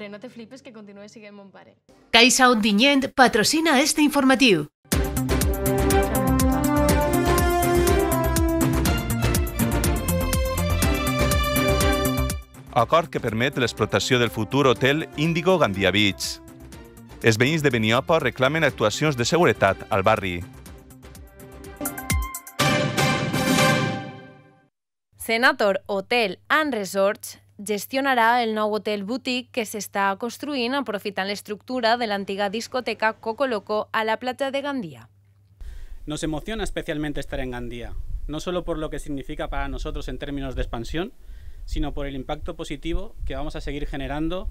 Pobre, no te flipes que continue siguent mon pare. Caixa Ondinyent patrocina este informatiu. Acord que permet l'explotació del futur hotel Índigo Gandia Beach. Els veïns de Beniopa reclamen actuacions de seguretat al barri. Senator Hotel and Resorts ...gestionará el nuevo hotel boutique que se está construyendo aprofitando la estructura de la antigua discoteca Coco Loco a la platja de Gandía. Nos emociona especialmente estar en Gandía, no solo por lo que significa para nosotros en términos de expansión, sino por el impacto positivo que vamos a seguir generando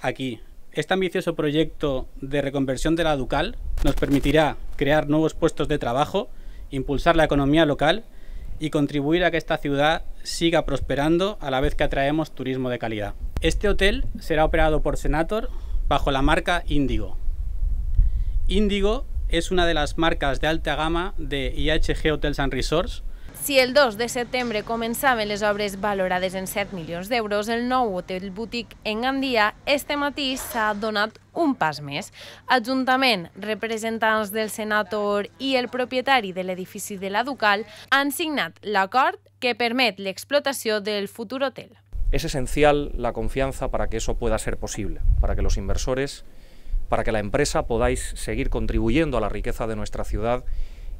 aquí. Este ambicioso proyecto de reconversión de la Ducal nos permitirá crear nuevos puestos de trabajo, impulsar la economía local y contribuir a que esta ciudad siga prosperando a la vez que atraemos turismo de calidad. Este hotel será operado por Senator bajo la marca Indigo. Indigo es una de las marcas de alta gama de IHG Hotels and Resorts Si el 2 de setembre començaven les obres valorades en 7 milions d'euros, el nou hotel boutique en Gandia este matí s'ha donat un pas més. Ajuntament, representants del senador i el propietari de l'edifici de la Ducal han signat l'acord que permet l'explotació del futur hotel. Es esencial la confianza para que eso pueda ser posible, para que los inversores, para que la empresa podáis seguir contribuyendo a la riqueza de nuestra ciudad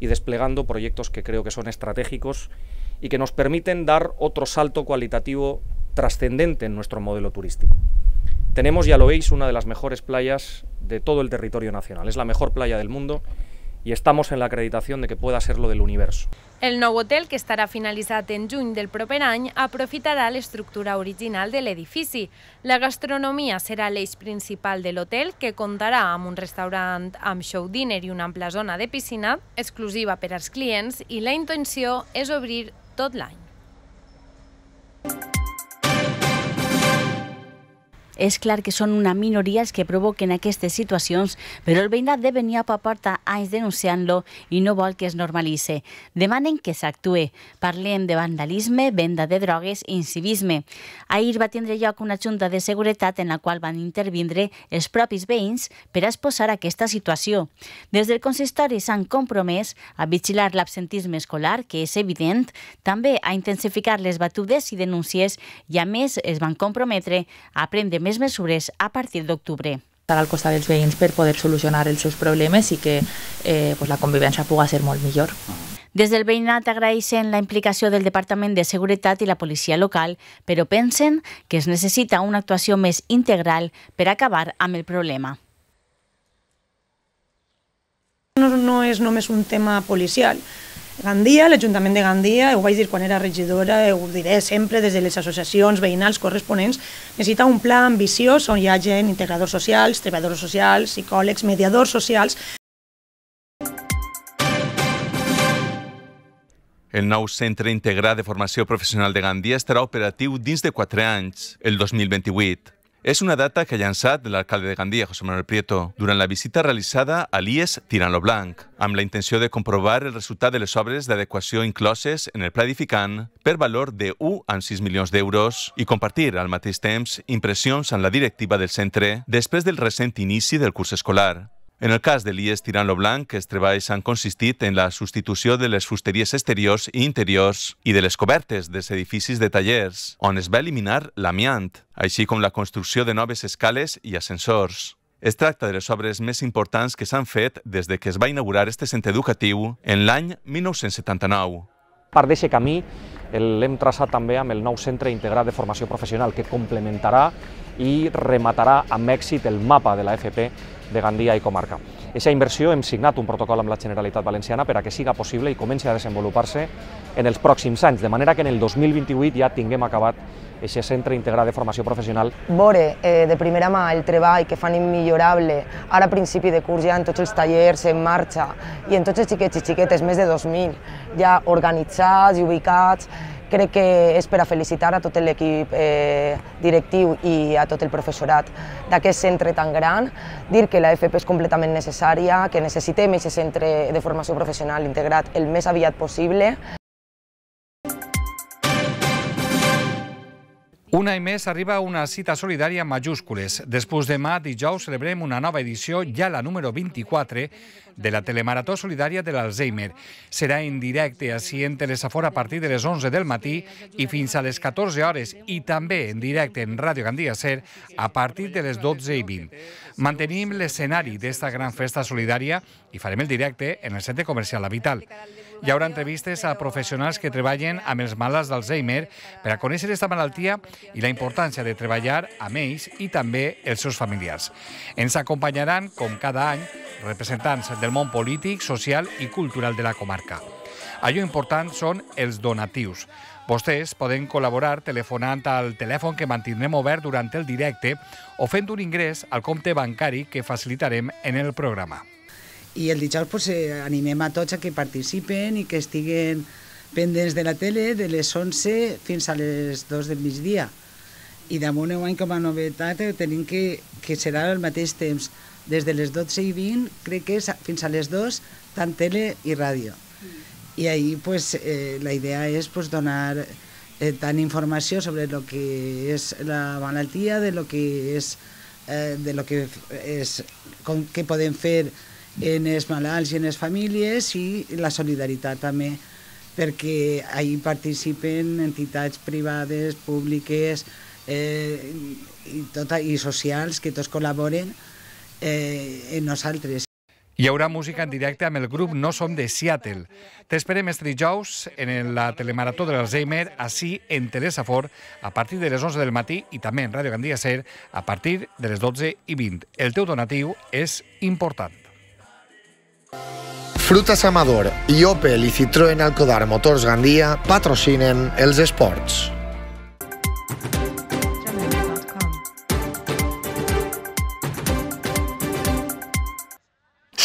y desplegando proyectos que creo que son estratégicos y que nos permiten dar otro salto cualitativo trascendente en nuestro modelo turístico. Tenemos, ya lo veis, una de las mejores playas de todo el territorio nacional. Es la mejor playa del mundo y estamos en la acreditación de que pueda lo del universo. El nou hotel, que estarà finalitzat en juny del proper any, aprofitarà l'estructura original de l'edifici. La gastronomia serà l'eix principal de l'hotel, que comptarà amb un restaurant amb show dinner i una ampla zona de piscina exclusiva per als clients i la intenció és obrir tot l'any. És clar que són una minoria els que provoquen aquestes situacions, però el veïnat de Beniapa porta anys denunciant-lo i no vol que es normalitze. Demanen que s'actue. Parlem de vandalisme, venda de drogues i incivisme. Ahir va tindre lloc una junta de seguretat en la qual van intervindre els propis veïns per exposar aquesta situació. Des del consistori s'han compromès a vigilar l'absentisme escolar, que és evident, també a intensificar les batudes i denúncies i a més es van comprometre a prendre més mesures a partir d'octubre estar al costat dels veïns per poder solucionar els seus problemes i que eh, pues, la convivència pugui ser molt millor. Des del veïnat agraeixen la implicació del Departament de Seguretat i la policia local, però pensen que es necessita una actuació més integral per acabar amb el problema. No, no és només un tema policial, Gandia, l'Ajuntament de Gandia, ho vaig dir quan era regidora, eh, ho diré sempre des de les associacions veïnals corresponents, necessita un pla ambiciós on hi ha gent, integradors socials, treballadors socials, psicòlegs, mediadors socials... El nou Centre Integrat de Formació Professional de Gandia estarà operatiu dins de 4 anys, el 2028. És una data que ha llançat l'alcalde de Gandia, José Manuel Prieto, durant la visita realitzada a l'IES Tirant lo Blanc, amb la intenció de comprovar el resultat de les obres d'adequació incloses en el pla edificant per valor de 1,6 milions d'euros i compartir al mateix temps impressions amb la directiva del centre després del recent inici del curs escolar. En el cas de l'IES Tirant lo Blanc, els treballs han consistit en la substitució de les fusteries exteriors i interiors i de les cobertes dels edificis de tallers, on es va eliminar l'amiant, així com la construcció de noves escales i ascensors. Es tracta de les obres més importants que s'han fet des de que es va inaugurar este centre educatiu en l'any 1979. Part d'aquest camí l'hem traçat també amb el nou Centre Integrat de Formació Professional, que complementarà i rematarà amb èxit el mapa de la FP de Gandia i comarca. Aquesta inversió hem signat un protocol amb la Generalitat Valenciana per a que siga possible i comenci a desenvolupar-se en els pròxims anys, de manera que en el 2028 ja tinguem acabat aquest centre integrat de formació professional. Vore eh, de primera mà el treball que fan immillorable, ara a principi de curs ja en tots els tallers en marxa i en tots els xiquets i xiquetes, més de 2.000, ja organitzats i ubicats, crec que és per a felicitar a tot l'equip eh, directiu i a tot el professorat d'aquest centre tan gran, dir que la FP és completament necessària, que necessitem aquest centre de formació professional integrat el més aviat possible Un any més arriba una cita solidària en majúscules. Després demà, dijous, celebrem una nova edició, ja la número 24, de la Telemarató Solidària de l'Alzheimer. Serà en directe a Cien Telesafor a partir de les 11 del matí i fins a les 14 hores i també en directe en Ràdio Gandia Ser a partir de les 12 i 20. Mantenim l'escenari d'esta gran festa solidària i farem el directe en el centre comercial La Vital hi haurà entrevistes a professionals que treballen amb els malalts d'Alzheimer per a conèixer aquesta malaltia i la importància de treballar amb ells i també els seus familiars. Ens acompanyaran, com cada any, representants del món polític, social i cultural de la comarca. Allò important són els donatius. Vostès poden col·laborar telefonant al telèfon que mantindrem obert durant el directe o fent un ingrés al compte bancari que facilitarem en el programa i el dijous pues, eh, animem a tots a que participen i que estiguen pendents de la tele de les 11 fins a les 2 del migdia. I damunt un any com a novetat eh, tenim que, que serà al mateix temps, des de les 12 i 20, crec que és fins a les 2, tant tele i ràdio. I ahir pues, eh, la idea és pues, donar eh, tant informació sobre el que és la malaltia, de lo que és eh, de lo que és com què podem fer en els malalts i en les famílies i la solidaritat també, perquè ahir participen entitats privades, públiques eh, i, tot, i socials que tots col·laboren eh, en nosaltres. Hi haurà música en directe amb el grup No Som de Seattle. T'esperem este dijous en la telemarató de l'Alzheimer, així en Telesafor, a partir de les 11 del matí i també en Ràdio Gandia Ser, a partir de les 12 i 20. El teu donatiu és important. Frutas Amador i Opel i Citroën Alcodar Motors Gandia patrocinen els esports.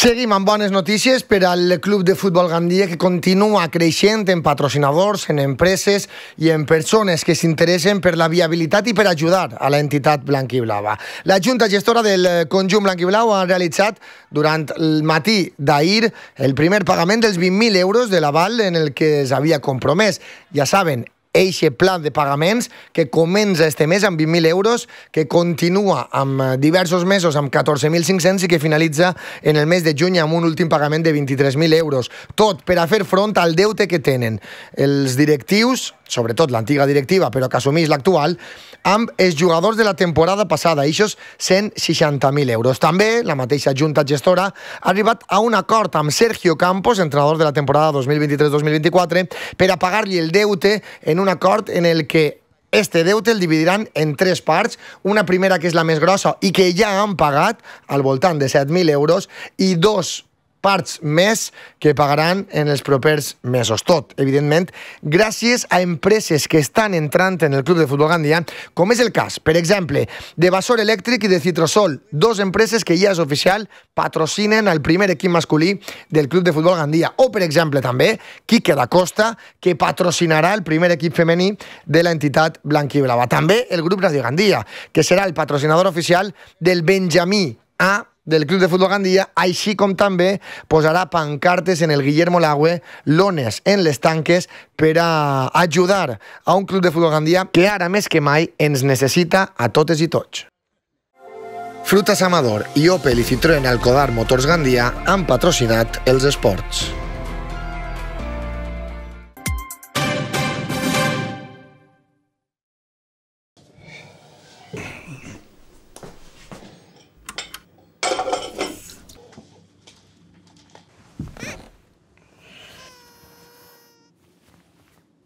Seguim amb bones notícies per al Club de Futbol Gandia que continua creixent en patrocinadors, en empreses i en persones que s'interessen per la viabilitat i per ajudar a l'entitat blanquiblava. La Junta Gestora del Conjunt Blanquiblau ha realitzat durant el matí d'ahir el primer pagament dels 20.000 euros de l'aval en el que s'havia compromès. Ja saben, eixe pla de pagaments que comença este mes amb 20.000 euros, que continua amb eh, diversos mesos amb 14.500 i que finalitza en el mes de juny amb un últim pagament de 23.000 euros. Tot per a fer front al deute que tenen els directius sobretot l'antiga directiva, però que assumís l'actual, amb els jugadors de la temporada passada, eixos 160.000 euros. També la mateixa junta gestora ha arribat a un acord amb Sergio Campos, entrenador de la temporada 2023-2024, per a pagar-li el deute en un acord en el que Este deute el dividiran en tres parts, una primera que és la més grossa i que ja han pagat, al voltant de 7.000 euros, i dos parts més que pagaran en els propers mesos. Tot, evidentment, gràcies a empreses que estan entrant en el club de futbol gandia, com és el cas, per exemple, de Basor Elèctric i de Citrosol, dos empreses que ja és oficial patrocinen al primer equip masculí del club de futbol gandia. O, per exemple, també, Quique da Costa, que patrocinarà el primer equip femení de l'entitat blanquiblava. També el grup Radio Gandia, que serà el patrocinador oficial del Benjamí A del Club de Futbol Gandia, així com també posarà pancartes en el Guillermo Lague, lones en les tanques, per a ajudar a un Club de Futbol Gandia que ara més que mai ens necessita a totes i tots. Frutas Amador i Opel i Citroën Alcodar Motors Gandia han patrocinat els esports.